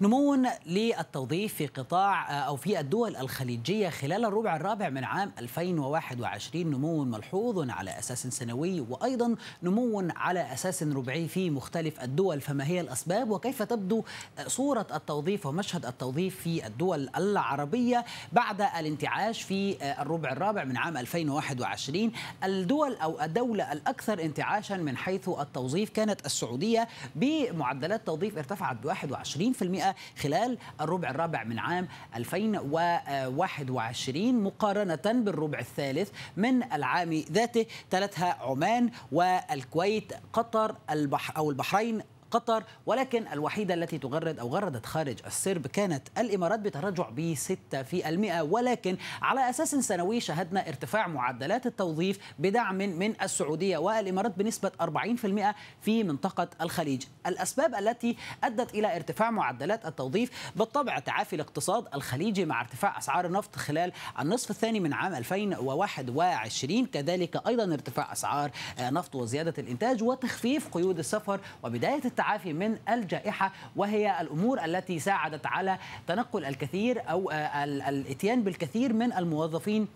نمو للتوظيف في قطاع أو في الدول الخليجية خلال الربع الرابع من عام 2021 نمو ملحوظ على أساس سنوي وأيضا نمو على أساس ربعي في مختلف الدول فما هي الأسباب وكيف تبدو صورة التوظيف ومشهد التوظيف في الدول العربية بعد الانتعاش في الربع الرابع من عام 2021 الدول أو الدولة الأكثر انتعاشا من حيث التوظيف كانت السعودية بمعدلات توظيف ارتفعت ب 21% المئة خلال الربع الرابع من عام 2021 مقارنة بالربع الثالث من العام ذاته تلتها عمان والكويت قطر البحر أو البحرين قطر ولكن الوحيدة التي تغرد أو غردت خارج السرب كانت الإمارات بتراجع ب 6% ولكن على أساس سنوي شهدنا ارتفاع معدلات التوظيف بدعم من السعودية والإمارات بنسبة 40% في منطقة الخليج الأسباب التي أدت إلى ارتفاع معدلات التوظيف بالطبع تعافي الاقتصاد الخليجي مع ارتفاع أسعار النفط خلال النصف الثاني من عام 2021 كذلك أيضا ارتفاع أسعار آه، نفط وزيادة الإنتاج وتخفيف قيود السفر وبداية التعافي من الجائحة وهي الأمور التي ساعدت على تنقل الكثير أو آه، الاتيان بالكثير من الموظفين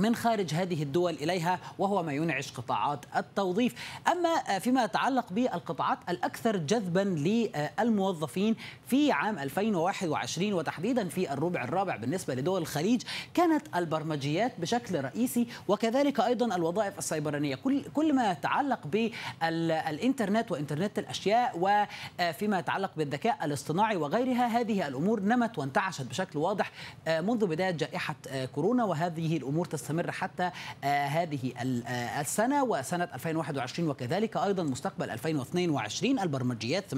من خارج هذه الدول إليها وهو ما ينعش قطاعات التوظيف أما آه، فيما يتعلق بالقطاعات الأكثر جذبا للموظفين في عام 2021 وتحديدا في الربع الرابع بالنسبة لدول الخليج كانت البرمجيات بشكل رئيسي وكذلك أيضا الوظائف السيبرانية كل, كل ما يتعلق بالإنترنت وإنترنت الأشياء وفيما آه، يتعلق بالذكاء الاصطناعي وغيرها هذه الأمور نمت وانتعشت بشكل واضح آه، منذ بداية جائحة كورونا وهذه الأمور تستمر مستمر حتى آه، هذه آه، السنة وسنة 2021 وكذلك أيضا مستقبل 2022 البرمجيات 38%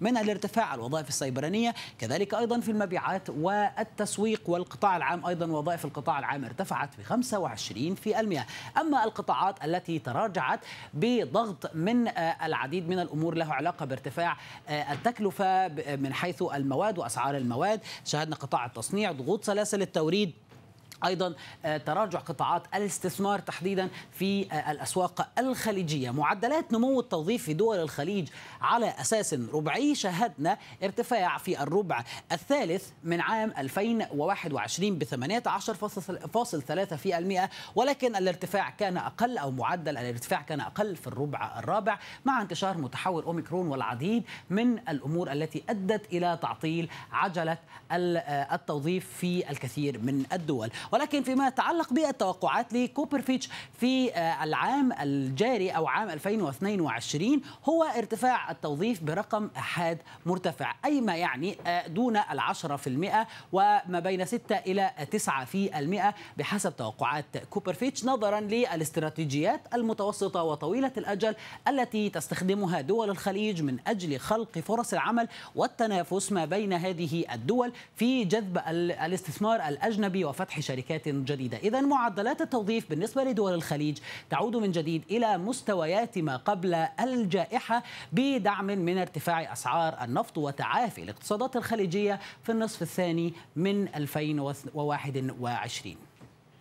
من الارتفاع الوظائف السيبرانية كذلك أيضا في المبيعات والتسويق والقطاع العام أيضا وظائف القطاع العام ارتفعت ب 25% أما القطاعات التي تراجعت بضغط من آه، العديد من الأمور له علاقة بارتفاع التكلفة من حيث المواد وأسعار المواد شهدنا قطاع التصنيع ضغوط سلاسل التوريد ايضا آه، تراجع قطاعات الاستثمار تحديدا في آه، الاسواق الخليجيه معدلات نمو التوظيف في دول الخليج على اساس ربعي شهدنا ارتفاع في الربع الثالث من عام 2021 ب 18.3% ولكن الارتفاع كان اقل او معدل الارتفاع كان اقل في الربع الرابع مع انتشار متحول اوميكرون والعديد من الامور التي ادت الى تعطيل عجله آه، التوظيف في الكثير من الدول ولكن فيما يتعلق بالتوقعات لكوبرفيتش في آه، العام الجاري أو عام 2022 هو ارتفاع التوظيف برقم حاد مرتفع أي ما يعني آه، دون ال 10% وما بين 6 إلى 9 في المئة بحسب توقعات كوبرفيتش نظرا للاستراتيجيات المتوسطة وطويلة الأجل التي تستخدمها دول الخليج من أجل خلق فرص العمل والتنافس ما بين هذه الدول في جذب الاستثمار الأجنبي وفتح شركات شركات جديدة إذا معدلات التوظيف بالنسبة لدول الخليج تعود من جديد إلى مستويات ما قبل الجائحة بدعم من ارتفاع أسعار النفط وتعافي الاقتصادات الخليجية في النصف الثاني من 2021